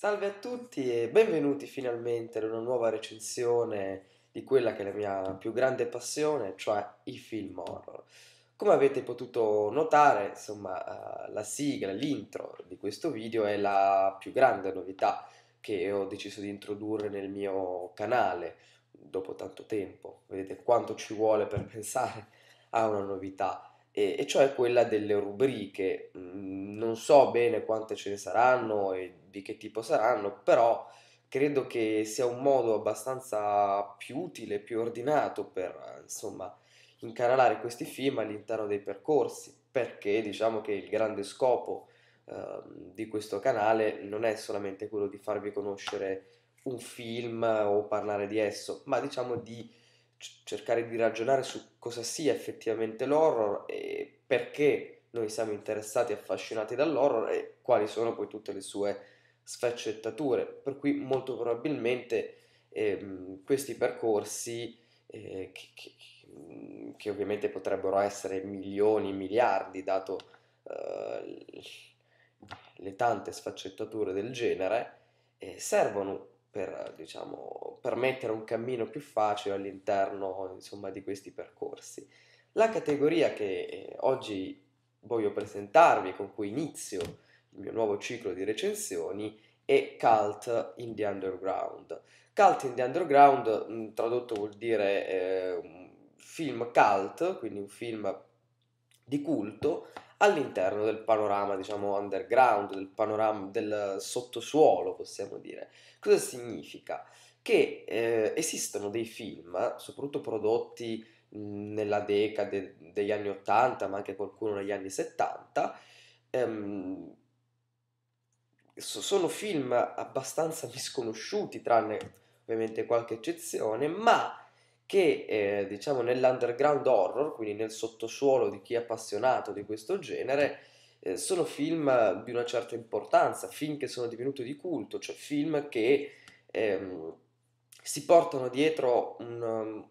Salve a tutti e benvenuti finalmente ad una nuova recensione di quella che è la mia più grande passione, cioè i film horror. Come avete potuto notare, insomma, eh, la sigla, l'intro di questo video è la più grande novità che ho deciso di introdurre nel mio canale dopo tanto tempo. Vedete quanto ci vuole per pensare a una novità e, cioè quella delle rubriche. Mm, non so bene quante ce ne saranno e di che tipo saranno, però credo che sia un modo abbastanza più utile, più ordinato per insomma incanalare questi film all'interno dei percorsi, perché diciamo che il grande scopo eh, di questo canale non è solamente quello di farvi conoscere un film o parlare di esso, ma diciamo di cercare di ragionare su cosa sia effettivamente l'horror e perché noi siamo interessati e affascinati dall'horror e quali sono poi tutte le sue sfaccettature, per cui molto probabilmente eh, questi percorsi eh, che, che, che, ovviamente potrebbero essere milioni, miliardi, dato eh, le tante sfaccettature del genere, eh, servono per, diciamo, permettere un cammino più facile all'interno insomma, di questi percorsi. La categoria che eh, oggi voglio presentarvi, con cui inizio mio nuovo ciclo di recensioni e Cult in the Underground. Cult in the Underground tradotto vuol dire eh, film cult, quindi un film di culto all'interno del panorama, diciamo, underground, del panorama del sottosuolo, possiamo dire. Cosa significa? Che eh, esistono dei film, soprattutto prodotti nella decade degli anni 80, ma anche qualcuno negli anni 70, ehm, sono film abbastanza misconosciuti, tranne ovviamente qualche eccezione, ma che eh, diciamo nell'underground horror, quindi nel sottosuolo di chi è appassionato di questo genere, eh, sono film di una certa importanza, film che sono divenuti di culto, cioè film che ehm, si portano dietro un,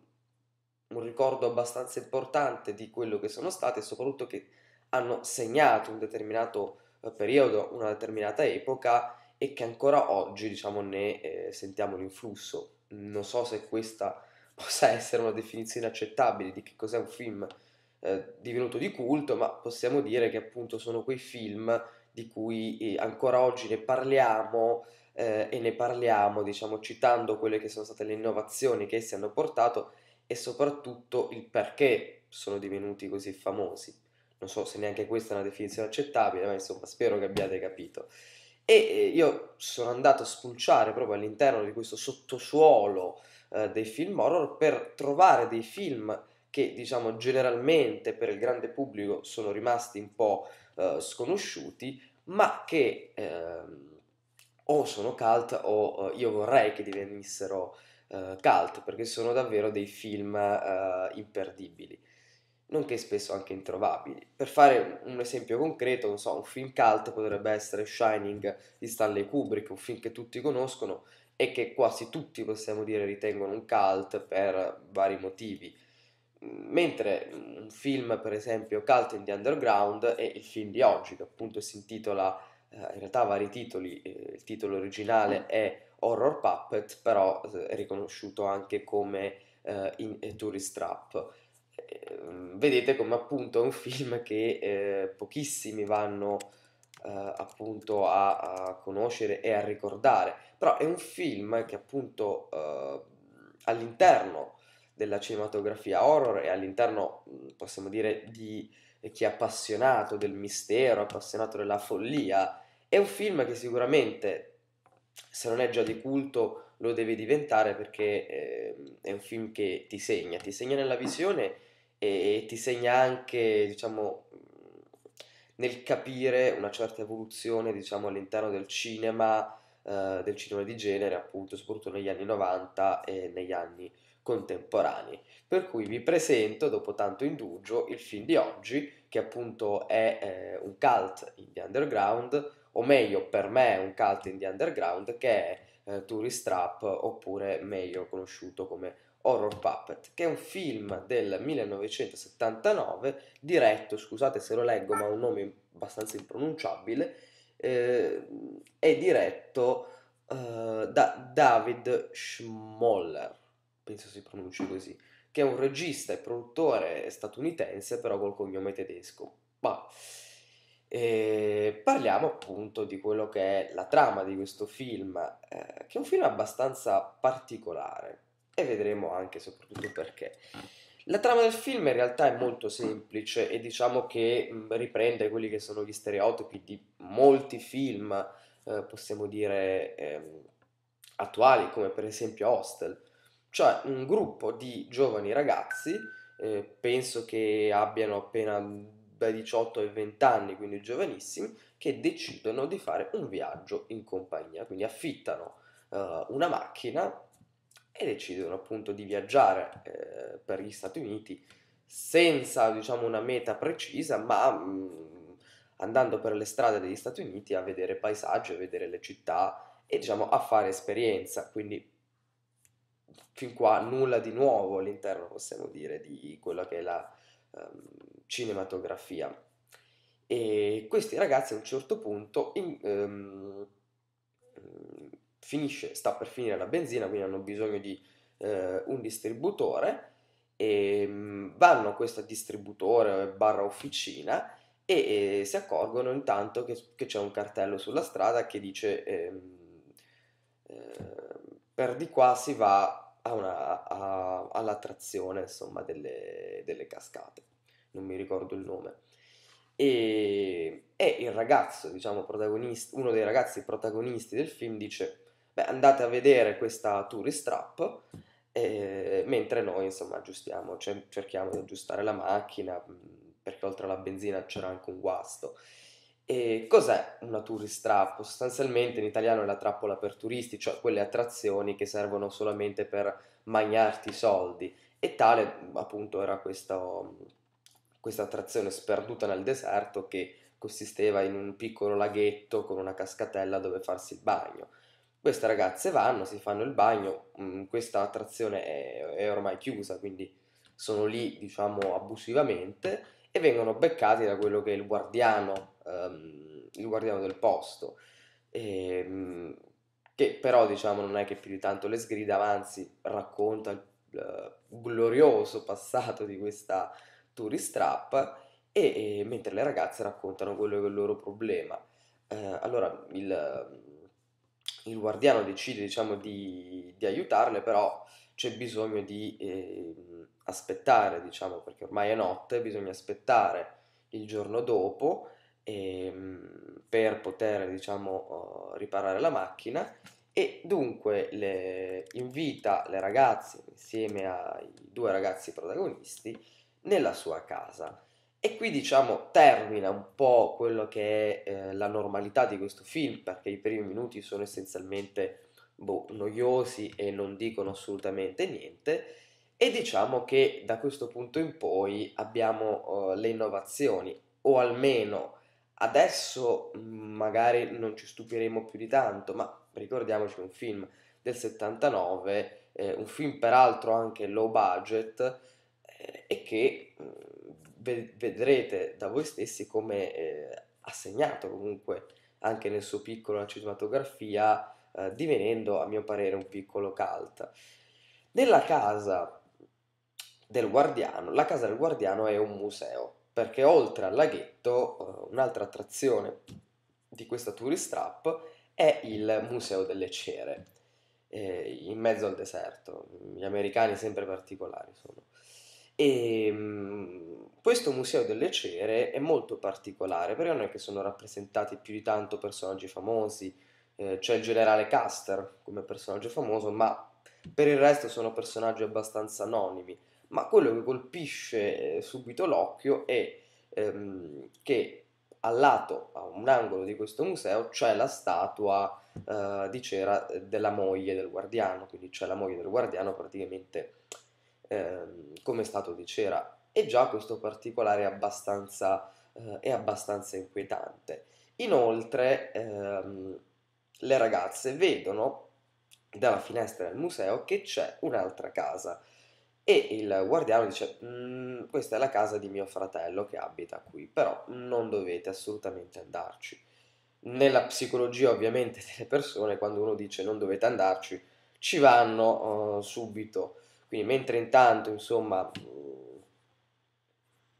un ricordo abbastanza importante di quello che sono stati e soprattutto che hanno segnato un determinato eh, periodo, una determinata epoca e che ancora oggi diciamo, ne eh, sentiamo l'influsso. Non so se questa possa essere una definizione accettabile di che cos'è un film eh, divenuto di culto, ma possiamo dire che appunto sono quei film di cui eh, ancora oggi ne parliamo eh, e ne parliamo, diciamo, citando quelle che sono state le innovazioni che essi hanno portato e soprattutto il perché sono divenuti così famosi non so se neanche questa è una definizione accettabile, ma insomma spero che abbiate capito. E eh, io sono andato a spulciare proprio all'interno di questo sottosuolo eh, dei film horror per trovare dei film che diciamo generalmente per il grande pubblico sono rimasti un po' eh, sconosciuti, ma che eh, o sono cult o eh, io vorrei che divenissero eh, cult perché sono davvero dei film imperdibili nonché spesso anche introvabili. Per fare un esempio concreto, so, un film cult potrebbe essere Shining di Stanley Kubrick, un film che tutti conoscono e che quasi tutti possiamo dire ritengono un cult per vari motivi. Mentre un film, per esempio, cult in the underground è il film di oggi, che appunto si intitola, eh, in realtà ha vari titoli, eh, il titolo originale è Horror Puppet, però eh, è riconosciuto anche come eh, in, eh, Tourist Trap Ehm, vedete come appunto è un film che eh, pochissimi vanno eh, appunto a, a, conoscere e a ricordare, però è un film che appunto eh, all'interno della cinematografia horror e all'interno possiamo dire di chi è appassionato del mistero, appassionato della follia, è un film che sicuramente se non è già di culto lo deve diventare perché ehm, è un film che ti segna, ti segna nella visione e, e ti segna anche, diciamo, nel capire una certa evoluzione, diciamo, all'interno del cinema, eh, del cinema di genere, appunto, soprattutto negli anni 90 e negli anni contemporanei. Per cui vi presento, dopo tanto indugio, il film di oggi, che appunto è eh, un cult in the underground, o meglio, per me è un cult in the underground, che è eh, Tourist Trap, oppure meglio conosciuto come Horror Puppet, che è un film del 1979 diretto, scusate se lo leggo ma ha un nome abbastanza impronunciabile, eh, è diretto eh, da David Schmoller, penso si pronunci così, che è un regista e produttore statunitense però col cognome tedesco. Ma e eh, parliamo appunto di quello che è la trama di questo film, eh, che è un film abbastanza particolare e vedremo anche soprattutto perché. Eh. La trama del film in realtà è molto semplice e diciamo che mm, riprende quelli che sono gli stereotipi di molti film, eh, possiamo dire, eh, attuali, come per esempio Hostel, cioè un gruppo di giovani ragazzi, eh, penso che abbiano appena dai 18 ai 20 anni, quindi giovanissimi, che decidono di fare un viaggio in compagnia, quindi affittano eh, una macchina e decidono appunto di viaggiare eh, per gli Stati Uniti senza diciamo una meta precisa, ma mh, mm, andando per le strade degli Stati Uniti a vedere paesaggi, a vedere le città e diciamo a fare esperienza, quindi fin qua nulla di nuovo all'interno possiamo dire di quella che è la um, cinematografia. E questi ragazzi a un certo punto in, um, finisce, sta per finire la benzina, quindi hanno bisogno di eh, un distributore e ehm, vanno a questo distributore barra officina e, e si accorgono intanto che, che, c'è un cartello sulla strada che dice ehm, eh, per di qua si va a una, a, all'attrazione insomma delle, delle cascate non mi ricordo il nome e, e, il ragazzo, diciamo, uno dei ragazzi protagonisti del film dice beh, andate a vedere questa tourist trap e, eh, mentre noi insomma aggiustiamo, cioè, cerchiamo di aggiustare la macchina mm, perché oltre alla benzina c'era anche un guasto. E cos'è una tourist trap? Sostanzialmente in italiano è la trappola per turisti, cioè quelle attrazioni che servono solamente per magnarti i soldi. E tale appunto era questo, questa attrazione sperduta nel deserto che consisteva in un piccolo laghetto con una cascatella dove farsi il bagno. Queste ragazze vanno, si fanno il bagno, mm, questa attrazione è, è ormai chiusa, quindi sono lì, diciamo, abusivamente e vengono beccati da quello che è il guardiano, ehm, il guardiano del posto. E, ehm, mh, che però diciamo non è che più di tanto le sgrida, anzi racconta il uh, glorioso passato di questa tourist trap e, e, mentre le ragazze raccontano quello che è il loro problema. Uh, allora il, il guardiano decide diciamo, di, di, aiutarle, però c'è bisogno di eh, aspettare, diciamo, perché ormai è notte, bisogna aspettare il giorno dopo eh, per poter diciamo, eh, riparare la macchina e dunque le invita le ragazze insieme ai due ragazzi protagonisti nella sua casa. E qui diciamo termina un po' quello che è eh, la normalità di questo film, perché i primi minuti sono essenzialmente boh, noiosi e non dicono assolutamente niente. E diciamo che da questo punto in poi abbiamo eh, le innovazioni, o almeno adesso mm, magari non ci stupiremo più di tanto, ma ricordiamoci un film del 79, eh, un film peraltro anche low budget eh, e che mm, vedrete da voi stessi come eh, ha segnato comunque anche nel suo piccolo la cinematografia, eh, divenendo a mio parere un piccolo cult. Nella casa del guardiano, la casa del guardiano è un museo, perché oltre al laghetto eh, un'altra attrazione di questa tourist trap è il museo delle cere, eh, in mezzo al deserto, gli americani sempre particolari sono. E ehm, questo Museo delle Cere è molto particolare perché non è che sono rappresentati più di tanto personaggi famosi, eh, c'è il generale Custer come personaggio famoso, ma per il resto sono personaggi abbastanza anonimi. Ma quello che colpisce eh, subito l'occhio è ehm, che al lato, a un angolo di questo museo, c'è la statua eh, di cera eh, della moglie del guardiano, quindi c'è la moglie del guardiano praticamente Ehm, come stato di cera e già questo particolare è abbastanza, eh, è abbastanza inquietante. Inoltre ehm, le ragazze vedono dalla finestra del museo che c'è un'altra casa e il guardiano dice mm, questa è la casa di mio fratello che abita qui però non dovete assolutamente andarci nella psicologia ovviamente delle persone quando uno dice non dovete andarci ci vanno uh, subito quindi mentre intanto, insomma,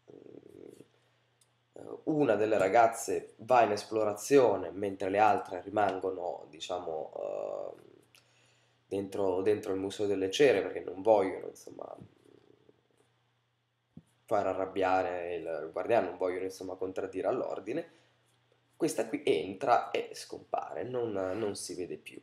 eh, una delle ragazze va in esplorazione, mentre le altre rimangono, diciamo, eh, dentro, dentro il Museo delle Cere perché non vogliono, insomma, far arrabbiare il guardiano, non vogliono, insomma, contraddire all'ordine. Questa qui entra e scompare, non, non si vede più.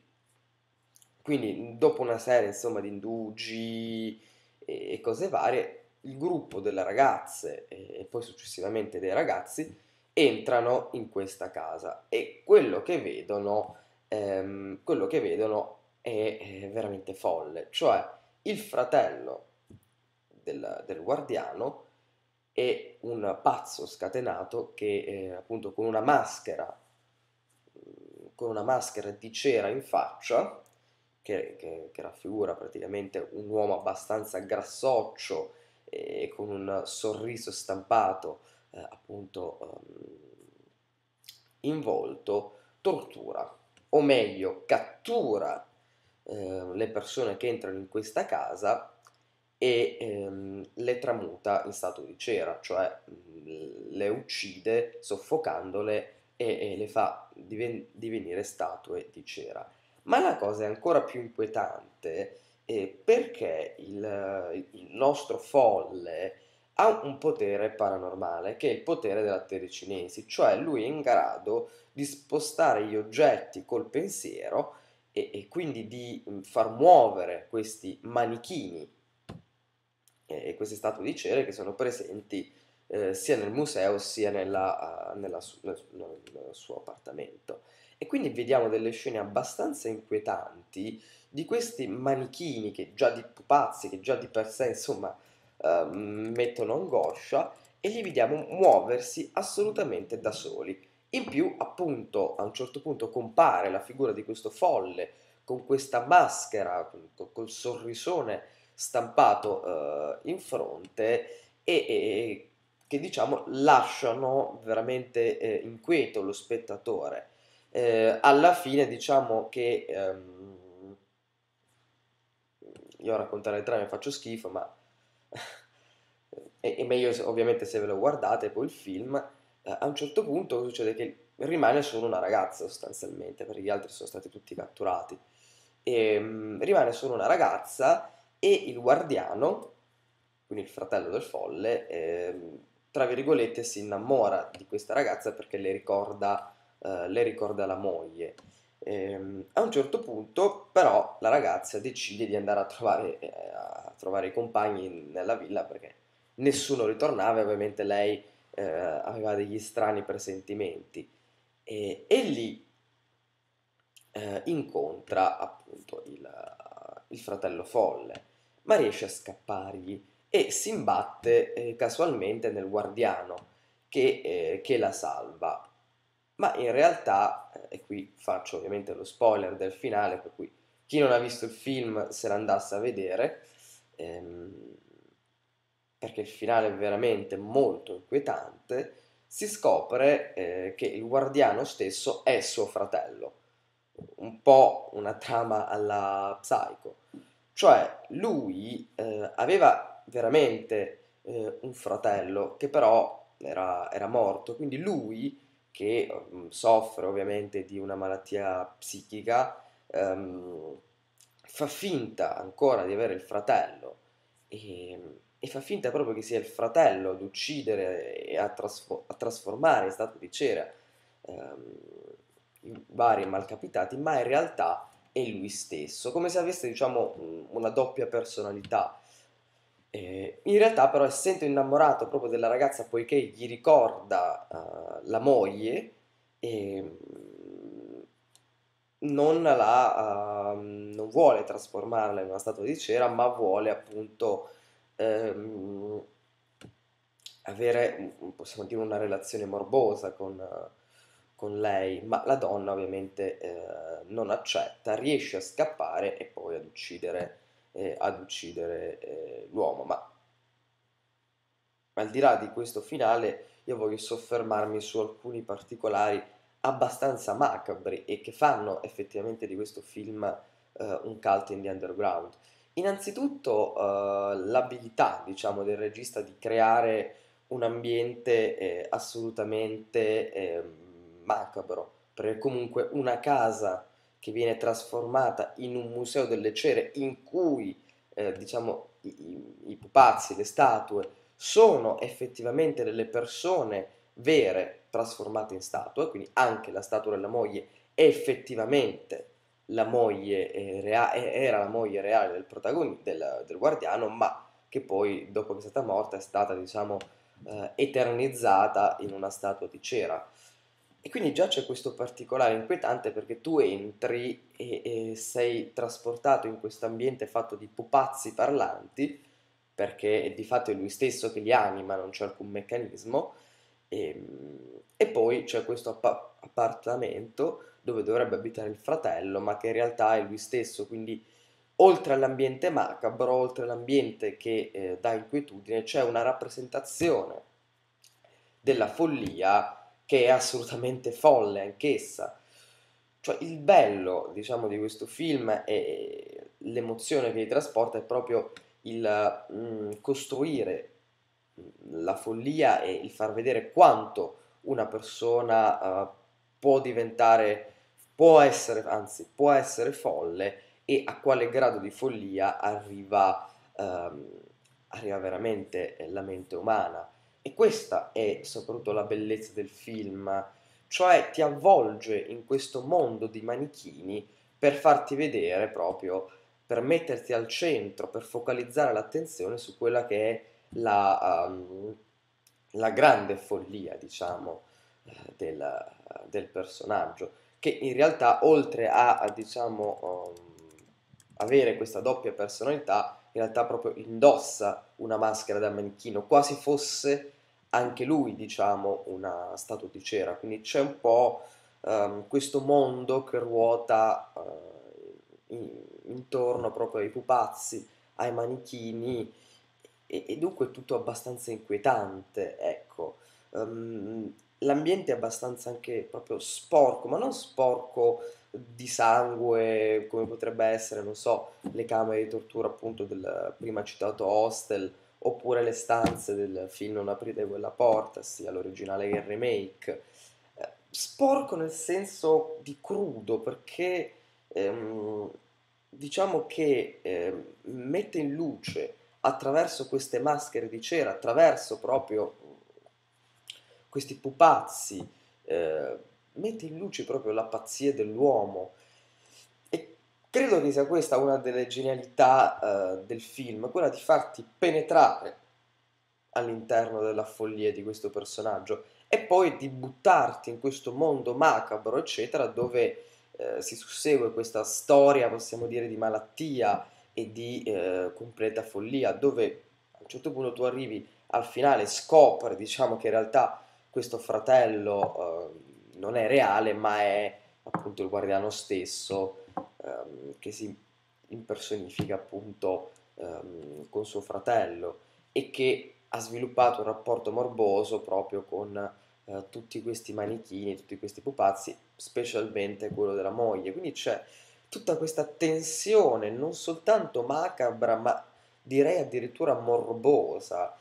Quindi dopo una serie insomma di indugi e, cose varie, il gruppo delle ragazze e, poi successivamente dei ragazzi entrano in questa casa e quello che vedono, ehm, quello che vedono è, è, veramente folle, cioè il fratello del, del guardiano è un pazzo scatenato che eh, appunto con una maschera con una maschera di cera in faccia che, che, che raffigura praticamente un uomo abbastanza grassoccio e con un sorriso stampato eh, appunto ehm, in volto, tortura, o meglio cattura eh, le persone che entrano in questa casa e ehm, le tramuta in stato di cera, cioè mh, le uccide soffocandole e, e le fa diven- divenire statue di cera. Ma la cosa è ancora più inquietante eh, perché il, il nostro folle ha un potere paranormale, che è il potere della telecinesi, cioè lui è in grado di spostare gli oggetti col pensiero e, e quindi di mm, far muovere questi manichini e, e queste statue di cere che sono presenti eh, sia nel museo sia nella, uh, nella su, nel, nel, suo appartamento. E quindi vediamo delle scene abbastanza inquietanti di questi manichini che già di pupazzi, che già di per sé insomma eh, mettono angoscia e li vediamo muoversi assolutamente da soli. In più appunto a un certo punto compare la figura di questo folle con questa maschera, con, col sorrisone stampato eh, in fronte e, e, che diciamo lasciano veramente eh, inquieto lo spettatore eh, alla fine diciamo che ehm, io a raccontare il trame faccio schifo, ma è, è, meglio ovviamente se ve lo guardate poi il film. Eh, a un certo punto succede che rimane solo una ragazza sostanzialmente, perché gli altri sono stati tutti catturati. E, ehm, mh, rimane solo una ragazza e il guardiano, quindi il fratello del folle, eh, tra virgolette si innamora di questa ragazza perché le ricorda eh, le ricorda la moglie. E, ehm, a un certo punto però la ragazza decide di andare a trovare, eh, a trovare i compagni nella villa perché nessuno ritornava e ovviamente lei eh, aveva degli strani presentimenti e, e lì eh, incontra appunto il, il fratello folle ma riesce a scappargli e si imbatte eh, casualmente nel guardiano che, eh, che, la salva ma in realtà, eh, e qui faccio ovviamente lo spoiler del finale, per cui chi non ha visto il film se l'andasse a vedere, ehm, perché il finale è veramente molto inquietante, si scopre eh, che il guardiano stesso è suo fratello, un po' una trama alla psycho, cioè lui eh, aveva veramente eh, un fratello che però era, era morto, quindi lui che mm, soffre ovviamente di una malattia psichica, um, fa finta ancora di avere il fratello e, e, fa finta proprio che sia il fratello ad uccidere e a, trasfo- a trasformare in stato di cera um, ehm, i vari malcapitati, ma in realtà è lui stesso, come se avesse diciamo una doppia personalità eh, in realtà però essendo innamorato proprio della ragazza poiché gli ricorda uh, la moglie, eh, non, la, uh, non, vuole trasformarla in una statua di cera, ma vuole appunto ehm, avere, possiamo dire, una relazione morbosa con, con lei, ma la donna ovviamente eh, non accetta, riesce a scappare e poi ad uccidere eh, ad uccidere eh, l'uomo. Ma al di là di questo finale, io voglio soffermarmi su alcuni particolari abbastanza macabri e che fanno effettivamente di questo film eh, un cult in the underground. Innanzitutto eh, l'abilità, diciamo, del regista di creare un ambiente eh, assolutamente eh, macabro, perché comunque una casa che viene trasformata in un museo delle cere in cui eh, diciamo, i, i, pupazzi, le statue, sono effettivamente delle persone vere trasformate in statue, quindi anche la statua della moglie è effettivamente la moglie eh, rea- era la moglie reale del protagonista, del, del, guardiano, ma che poi dopo che è stata morta è stata diciamo eh, eternizzata in una statua di cera. E quindi già c'è questo particolare inquietante perché tu entri e, e sei trasportato in questo ambiente fatto di pupazzi parlanti, perché di fatto è lui stesso che li anima, non c'è alcun meccanismo, e, ehm, e poi c'è questo app- appartamento dove dovrebbe abitare il fratello, ma che in realtà è lui stesso, quindi oltre all'ambiente macabro, oltre all'ambiente che eh, dà inquietudine, c'è una rappresentazione della follia che è assolutamente folle anch'essa. Cioè il bello, diciamo, di questo film e l'emozione che gli trasporta è proprio il mh, mm, costruire la follia e il far vedere quanto una persona uh, può diventare, può essere, anzi, può essere folle e a quale grado di follia arriva, um, arriva veramente la mente umana. E questa è soprattutto la bellezza del film, cioè ti avvolge in questo mondo di manichini per farti vedere proprio, per metterti al centro, per focalizzare l'attenzione su quella che è la, um, la grande follia, diciamo, eh, del, del, personaggio, che in realtà oltre a, a diciamo, um, avere questa doppia personalità, in realtà proprio indossa una maschera da manichino, quasi fosse anche lui, diciamo, una statua di cera, quindi c'è un po' um, questo mondo che ruota uh, in, intorno proprio ai pupazzi, ai manichini e, e dunque è tutto abbastanza inquietante, ecco. Um, l'ambiente è abbastanza anche proprio sporco, ma non sporco di sangue come potrebbe essere, non so, le camere di tortura appunto del prima citato hostel, oppure le stanze del film Non aprite quella porta, sia l'originale che il remake. Eh, sporco nel senso di crudo, perché ehm, diciamo che ehm, mette in luce attraverso queste maschere di cera, attraverso proprio questi pupazzi, eh, mette in luce proprio la pazzia dell'uomo, Credo che sia questa una delle genialità uh, del film, quella di farti penetrare all'interno della follia di questo personaggio e poi di buttarti in questo mondo macabro, eccetera, dove eh, si sussegue questa storia, possiamo dire, di malattia e di eh, completa follia, dove a un certo punto tu arrivi al finale, scopri, diciamo, che in realtà questo fratello eh, non è reale, ma è appunto il guardiano stesso ehm, che si impersonifica appunto ehm, con suo fratello e che ha sviluppato un rapporto morboso proprio con eh, tutti questi manichini, tutti questi pupazzi, specialmente quello della moglie. Quindi c'è tutta questa tensione non soltanto macabra, ma direi addirittura morbosa,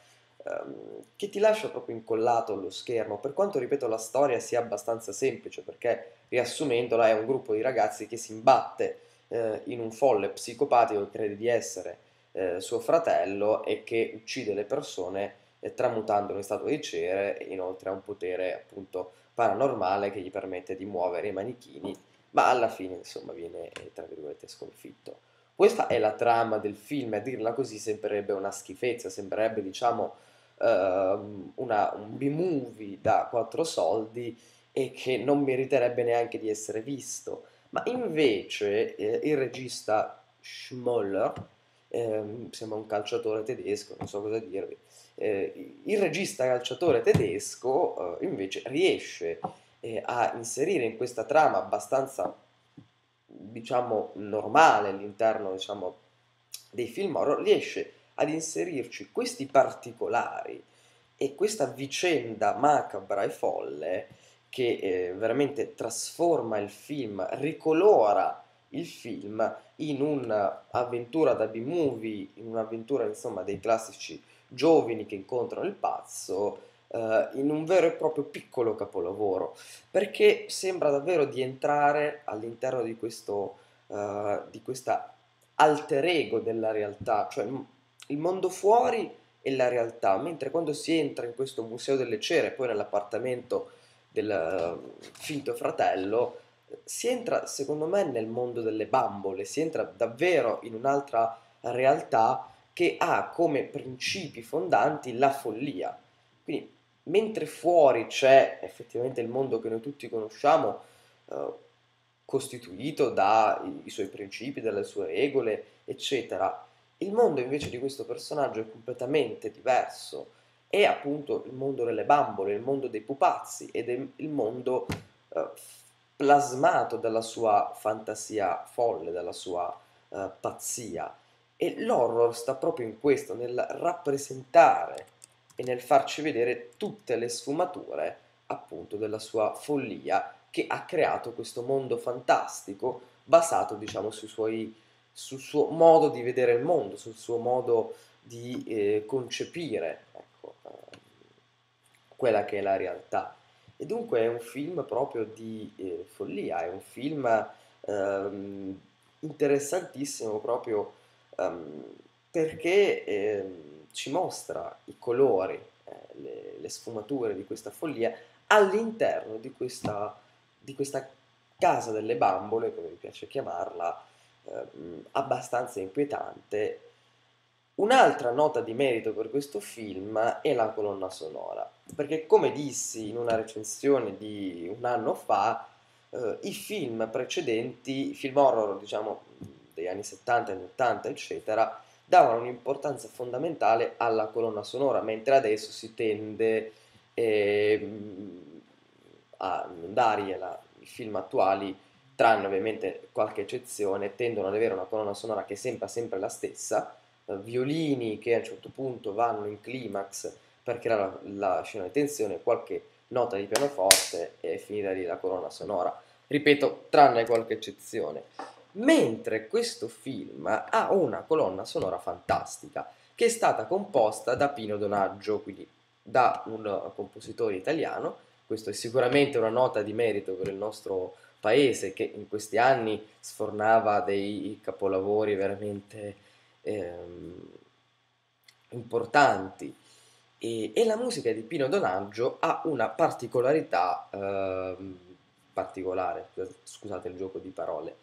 ehm, che ti lascia proprio incollato allo schermo. Per quanto, ripeto, la storia sia abbastanza semplice, perché riassumendola, è un gruppo di ragazzi che si imbatte eh, in un folle psicopatico che crede di essere eh, suo fratello e che uccide le persone eh, tramutandolo in stato di cere e inoltre ha un potere appunto paranormale che gli permette di muovere i manichini, ma alla fine insomma viene eh, tra virgolette sconfitto. Questa è la trama del film, a dirla così sembrerebbe una schifezza, sembrerebbe diciamo ehm, una, un B-movie da quattro soldi e che non meriterebbe neanche di essere visto. Ma invece eh, il regista Schmoller, eh, sembra un calciatore tedesco, non so cosa dirvi, eh, il regista calciatore tedesco eh, invece riesce eh, a inserire in questa trama abbastanza, diciamo, normale all'interno diciamo, dei film horror, riesce ad inserirci questi particolari e questa vicenda macabra e folle che eh, veramente trasforma il film, ricolora il film in un'avventura da B-movie, in un'avventura insomma dei classici giovani che incontrano il pazzo, eh, in un vero e proprio piccolo capolavoro, perché sembra davvero di entrare all'interno di, questo, eh, di questa alter ego della realtà, cioè il mondo fuori e la realtà, mentre quando si entra in questo museo delle cere, poi nell'appartamento del eh, finto fratello, si entra secondo me nel mondo delle bambole, si entra davvero in un'altra realtà che ha come principi fondanti la follia. Quindi mentre fuori c'è effettivamente il mondo che noi tutti conosciamo, eh, costituito dai suoi principi, dalle sue regole, eccetera, il mondo invece di questo personaggio è completamente diverso è appunto il mondo delle bambole, il mondo dei pupazzi ed è il mondo eh, plasmato dalla sua fantasia folle, dalla sua eh, pazzia. E l'horror sta proprio in questo, nel rappresentare e nel farci vedere tutte le sfumature appunto della sua follia che ha creato questo mondo fantastico basato diciamo suoi, sul suo modo di vedere il mondo, sul suo modo di eh, concepire ecco quella che è la realtà. E dunque è un film proprio di eh, follia, è un film ehm, interessantissimo proprio ehm, perché ehm, ci mostra i colori, eh, le, le, sfumature di questa follia all'interno di questa, di questa casa delle bambole, come mi piace chiamarla, ehm, abbastanza inquietante Un'altra nota di merito per questo film è la colonna sonora, perché come dissi in una recensione di un anno fa, eh, i film precedenti, i film horror diciamo degli anni 70, anni 80 eccetera, davano un'importanza fondamentale alla colonna sonora, mentre adesso si tende eh, a non dargliela, i film attuali tranne ovviamente qualche eccezione, tendono ad avere una colonna sonora che sembra sempre la stessa, eh, violini che a un certo punto vanno in climax per creare la, la scena di tensione, qualche nota di pianoforte e finita lì la colonna sonora. Ripeto, tranne qualche eccezione. Mentre questo film ha una colonna sonora fantastica che è stata composta da Pino Donaggio, quindi da un eh, compositore italiano. Questo è sicuramente una nota di merito per il nostro paese che in questi anni sfornava dei capolavori veramente ehm, importanti. E, e, la musica di Pino Donaggio ha una particolarità ehm, particolare, scusate il gioco di parole,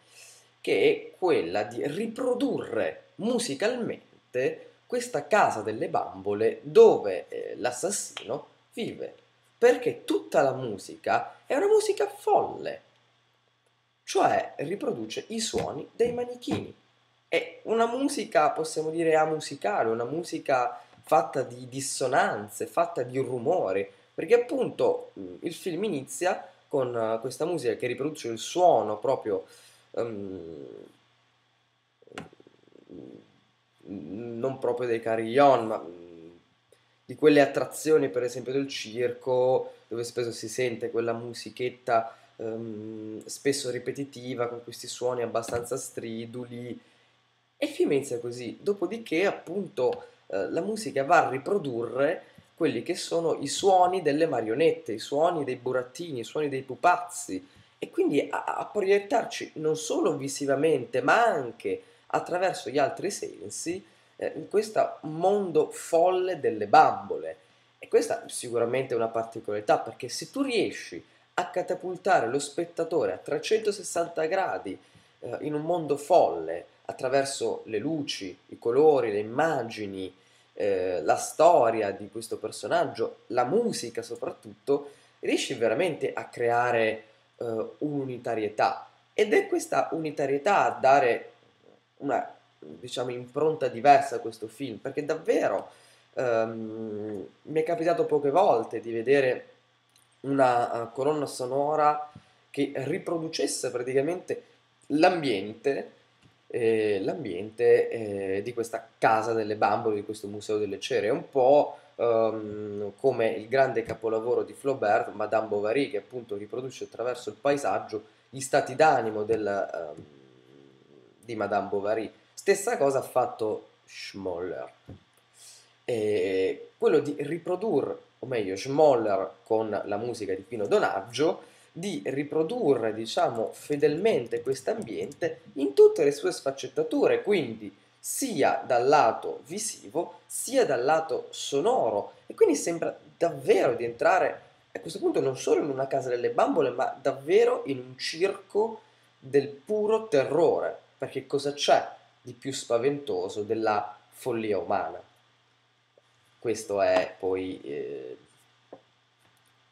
che è quella di riprodurre musicalmente questa casa delle bambole dove eh, l'assassino vive, perché tutta la musica è una musica folle, cioè riproduce i suoni dei manichini è una musica, possiamo dire, amusicale, una musica fatta di dissonanze, fatta di rumore, perché appunto mm, il film inizia con eh, questa musica che riproduce il suono proprio um, non proprio dei carillon, ma mm, di quelle attrazioni, per esempio, del circo, dove spesso si sente quella musichetta um, spesso ripetitiva con questi suoni abbastanza striduli e il film inizia così, dopodiché appunto eh, la musica va a riprodurre quelli che sono i suoni delle marionette, i suoni dei burattini, i suoni dei pupazzi e quindi a, a proiettarci non solo visivamente ma anche attraverso gli altri sensi eh, in questo mondo folle delle bambole. E questa sicuramente è una particolarità perché se tu riesci a catapultare lo spettatore a 360 gradi eh, in un mondo folle, attraverso le luci, i colori, le immagini, eh, la storia di questo personaggio, la musica soprattutto, riesci veramente a creare eh, un'unitarietà. Ed è questa unitarietà a dare una, diciamo, impronta diversa a questo film, perché davvero ehm, mi è capitato poche volte di vedere una uh, colonna sonora che riproducesse praticamente l'ambiente eh, l'ambiente eh, di questa casa delle bambole, di questo museo delle cere. È un po' um, come il grande capolavoro di Flaubert, Madame Bovary, che appunto riproduce attraverso il paesaggio gli stati d'animo del, um, di Madame Bovary. Stessa cosa ha fatto Schmoller. E quello di riprodurre, o meglio, Schmoller con la musica di Pino Donaggio, di riprodurre, diciamo, fedelmente ambiente in tutte le sue sfaccettature, quindi sia dal lato visivo sia dal lato sonoro e quindi sembra davvero di entrare a questo punto non solo in una casa delle bambole ma davvero in un circo del puro terrore perché cosa c'è di più spaventoso della follia umana questo è poi eh,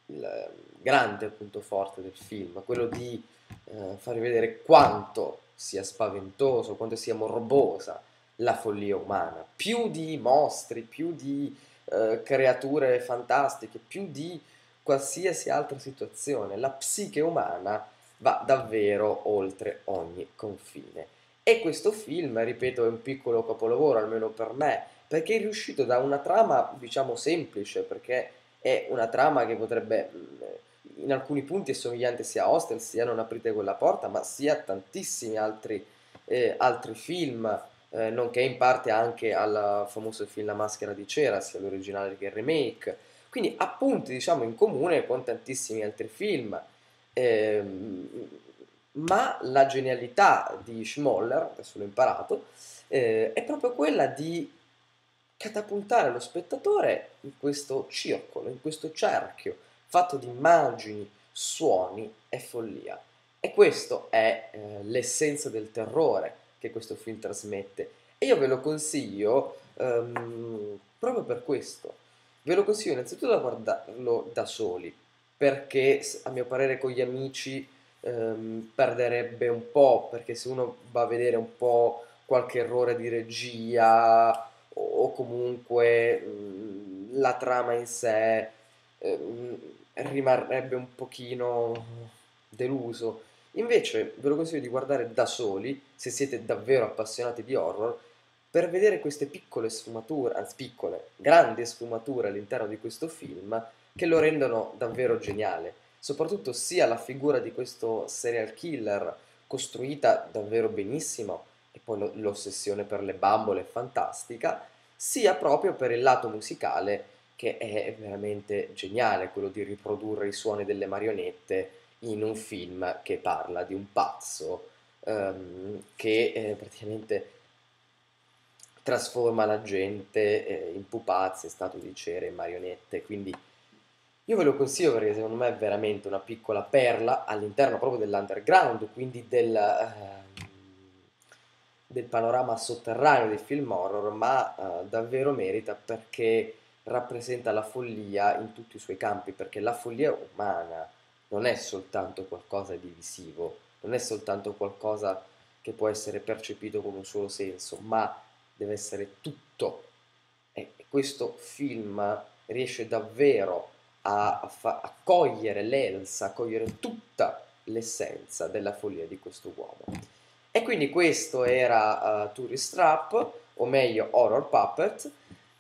il, grande punto forte del film, quello di eh, far vedere quanto sia spaventoso, quanto sia morbosa la follia umana, più di mostri, più di eh, creature fantastiche, più di qualsiasi altra situazione, la psiche umana va davvero oltre ogni confine. E questo film, ripeto, è un piccolo capolavoro, almeno per me, perché è riuscito da una trama, diciamo, semplice, perché è una trama che potrebbe mm, in alcuni punti è somigliante sia a Hostel, sia Non aprite quella porta, ma sia a tantissimi altri, eh, altri film, eh, nonché in parte anche al famoso film La maschera di cera, sia l'originale che il remake. Quindi ha punti diciamo, in comune con tantissimi altri film. Eh, ma la genialità di Schmoller, adesso l'ho imparato, eh, è proprio quella di catapultare lo spettatore in questo circolo, in questo cerchio fatto di immagini, suoni e follia. E questo è eh, l'essenza del terrore che questo film trasmette. E io ve lo consiglio ehm, proprio per questo. Ve lo consiglio innanzitutto da guardarlo da soli, perché a mio parere con gli amici ehm, perderebbe un po', perché se uno va a vedere un po' qualche errore di regia o, comunque mh, mm, la trama in sé, eh, rimarrebbe un pochino deluso. Invece ve lo consiglio di guardare da soli, se siete davvero appassionati di horror, per vedere queste piccole sfumature, anzi piccole, grandi sfumature all'interno di questo film che lo rendono davvero geniale. Soprattutto sia la figura di questo serial killer costruita davvero benissimo e poi l'ossessione per le bambole è fantastica, sia proprio per il lato musicale che è veramente geniale, quello di riprodurre i suoni delle marionette in un film che parla di un pazzo um, che eh, praticamente trasforma la gente eh, in pupazze, statue di cera e marionette, quindi io ve lo consiglio perché secondo me è veramente una piccola perla all'interno proprio dell'underground, quindi del, eh, del panorama sotterraneo dei film horror, ma eh, davvero merita perché rappresenta la follia in tutti i suoi campi, perché la follia umana non è soltanto qualcosa di visivo, non è soltanto qualcosa che può essere percepito con un solo senso, ma deve essere tutto. E questo film riesce davvero a, fa- a cogliere l'elsa, a cogliere tutta l'essenza della follia di questo uomo. E quindi questo era uh, Tourist Trap, o meglio Horror Puppet,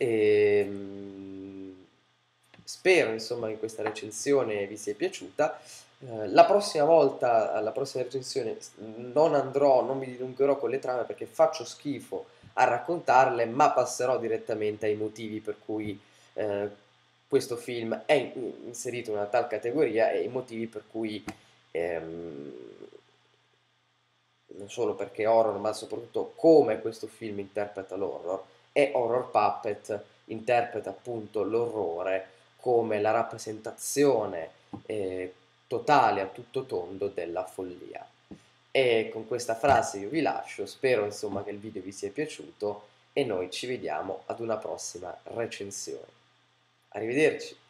e, ehm, spero insomma che questa recensione vi sia piaciuta. Eh, la prossima volta, alla prossima recensione, non andrò, non mi dilungherò con le trame perché faccio schifo a raccontarle, ma passerò direttamente ai motivi per cui eh, questo film è inserito in una tal categoria e i motivi per cui ehm, non solo perché è horror, ma soprattutto come questo film interpreta l'horror e Horror Puppet interpreta appunto l'orrore come la rappresentazione eh, totale a tutto tondo della follia. E con questa frase io vi lascio, spero insomma che il video vi sia piaciuto e noi ci vediamo ad una prossima recensione. Arrivederci!